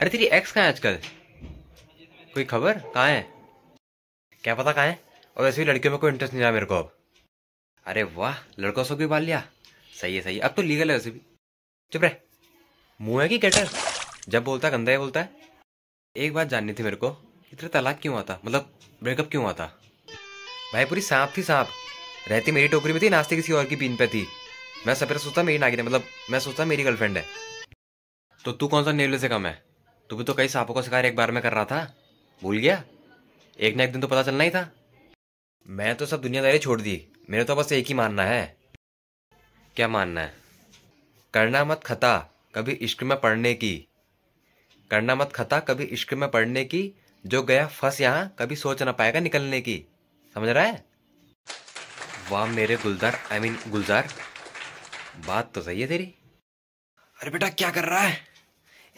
अरे तेरी एक्स कहाँ है आजकल कोई खबर कहाँ है क्या पता कहाँ है और वैसे भी लड़कियों में कोई इंटरेस्ट नहीं रहा मेरे को अब अरे वाह लड़कों से भी पाल लिया सही है सही है अब तो लीगल है वैसे भी चुप रहे मुँह है कि कैटर जब बोलता गंदा ही बोलता है एक बात जाननी थी मेरे को इतना तलाक क्यों आता मतलब ब्रेकअप क्यों आता भाई पूरी सांप थी सांप रहती मेरी टोकरी में थी नाश्ते किसी और की पीन पे थी मैं सफेद सोचता मेरी नागिन है मतलब मैं सोचता मेरी गर्लफ्रेंड है तो तू कौन सा नेवले से कम है तू भी तो कई सांपों का शिकार एक बार में कर रहा था भूल गया एक ना एक दिन तो पता चलना ही था मैं तो सब दुनियादारी छोड़ दी मेरे तो बस एक ही मानना है क्या मानना है करना मत खता कभी इश्क में पढ़ने की करना मत खता कभी इश्क में पढ़ने की जो गया फंस यहाँ कभी सोच ना पाएगा निकलने की समझ रहा है वाह मेरे Gulzar I I mean mean, Gulzar बात तो सही है तेरी अरे बेटा क्या कर रहा है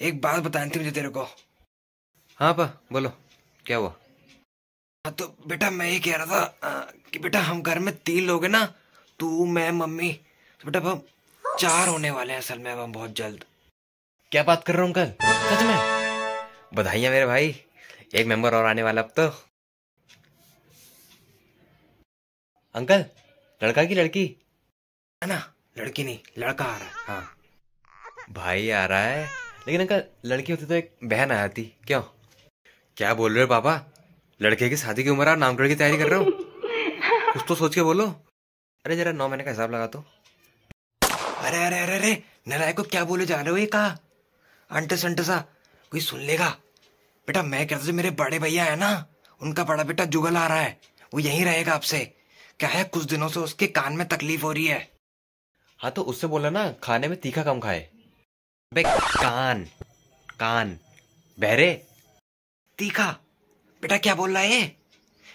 एक बात बतानी थी मुझे तेरे को हाँ पा बोलो क्या हुआ हाँ तो बेटा मैं ये कह रहा था कि बेटा हम घर में तीन लोग हैं ना तू मैं मम्मी तो बेटा हम चार होने वाले हैं असल में अब हम बहुत जल्द क्या बात कर रहा हूँ कल सच में बधाइयाँ मेरे भाई एक मेंबर और आने वाला अब तो अंकल लड़का की लड़की है ना लड़की नहीं लड़का आ रहा है हाँ भाई आ रहा है लेकिन अंकल लड़की होती तो एक बहन आ जाती क्यों क्या बोल रहे हो पापा लड़के की शादी की उम्र और नामकरण की तैयारी कर रहे हो कुछ तो सोच के बोलो अरे जरा नौ महीने का हिसाब लगा तो अरे अरे अरे अरे नलायक को क्या बोले जा रहे हो ये कहा अंटे संटे सा कोई सुन लेगा बेटा मैं कहता हूँ मेरे बड़े भैया है ना उनका बड़ा बेटा जुगल आ रहा है वो यहीं रहेगा आपसे क्या है कुछ दिनों से उसके कान में तकलीफ हो रही है हाँ तो उससे बोला ना खाने में तीखा कम खाए बे कान कान बहरे तीखा बेटा क्या बोल रहा है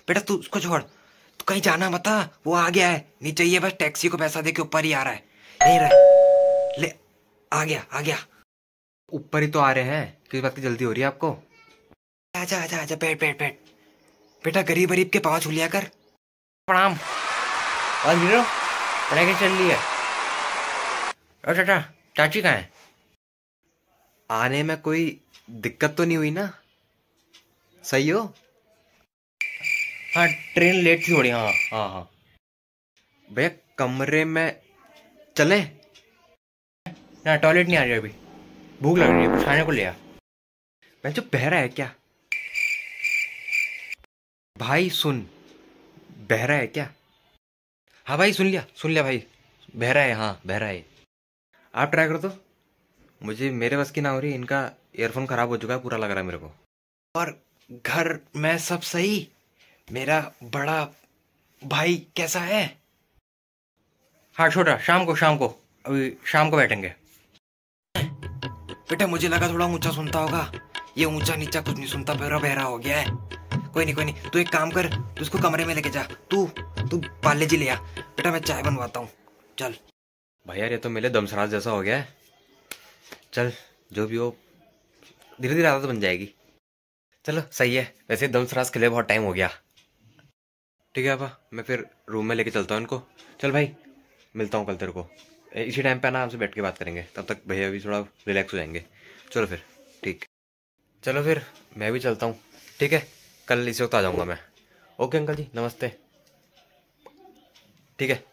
बेटा तू उसको छोड़ तू कहीं जाना मत हाँ। वो आ गया है नहीं चाहिए बस टैक्सी को पैसा दे के ऊपर ही आ रहा है नहीं रहा ले आ गया आ गया ऊपर ही तो आ रहे हैं किस बात की जल्दी हो रही है आपको आजा आजा आजा बैठ बैठ बैठ बेटा गरीब गरीब के पाँव छुलिया कर प्रणाम और मीरो पढ़ाई चल रही है चाचा अच्छा, अच्छा। चाची कहाँ है आने में कोई दिक्कत तो नहीं हुई ना सही हो हाँ ट्रेन लेट थी थोड़ी हाँ हाँ हाँ भैया कमरे में चले ना टॉयलेट नहीं आ रही अभी भूख लग रही है खाने को आ मैं जो बहरा है क्या भाई सुन बहरा है क्या हाँ भाई सुन लिया सुन लिया भाई बहरा है हाँ बहरा है आप ट्राई कर दो तो। मुझे मेरे बस की ना हो रही इनका एयरफोन खराब हो चुका है पूरा लग रहा है मेरे को और घर में सब सही मेरा बड़ा भाई कैसा है हाँ छोटा शाम को शाम को अभी शाम को बैठेंगे बेटा मुझे लगा थोड़ा ऊंचा सुनता होगा ये ऊंचा नीचा कुछ नहीं सुनता बहरा बहरा हो गया है कोई नहीं कोई नहीं तू एक काम कर तू उसको कमरे में लेके जा तू तू पाले जी ले आ बेटा मैं चाय बनवाता हूँ चल भैया ये तो मेरे दमसराज जैसा हो गया है चल जो भी हो धीरे धीरे आदत बन जाएगी चलो सही है वैसे दमसराज के लिए बहुत टाइम हो गया ठीक है अब मैं फिर रूम में लेके चलता हूँ इनको चल भाई मिलता हूँ कल तेरे को इसी टाइम पे ना आपसे बैठ के बात करेंगे तब तक भैया भी थोड़ा रिलैक्स हो जाएंगे चलो फिर ठीक चलो फिर मैं भी चलता हूँ ठीक है कल इसी वक्त आ जाऊँगा मैं ओके अंकल जी नमस्ते ठीक है